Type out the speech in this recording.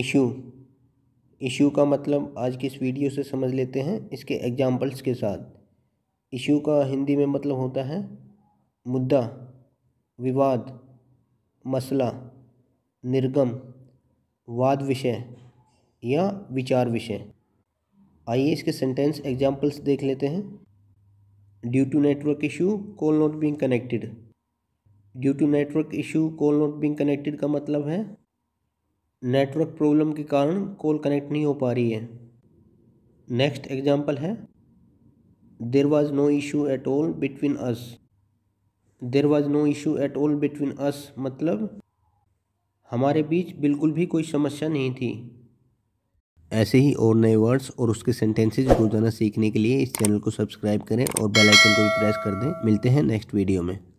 issue issue का मतलब आज की इस वीडियो से समझ लेते हैं इसके एग्जाम्पल्स के साथ इशू का हिंदी में मतलब होता है मुद्दा विवाद मसला निर्गम वाद विषय या विचार विषय आइए इसके सेंटेंस एग्जाम्पल्स देख लेते हैं due to network issue call not being connected due to network issue call not being connected का मतलब है नेटवर्क प्रॉब्लम के कारण कॉल कनेक्ट नहीं हो पा रही है नेक्स्ट एग्जाम्पल है there was no issue at all between us there was no issue at all between us मतलब हमारे बीच बिल्कुल भी कोई समस्या नहीं थी ऐसे ही और नए वर्ड्स और उसके सेंटेंसेज रोजाना सीखने के लिए इस चैनल को सब्सक्राइब करें और बेल आइकन को भी प्रेस कर दें मिलते हैं नेक्स्ट वीडियो में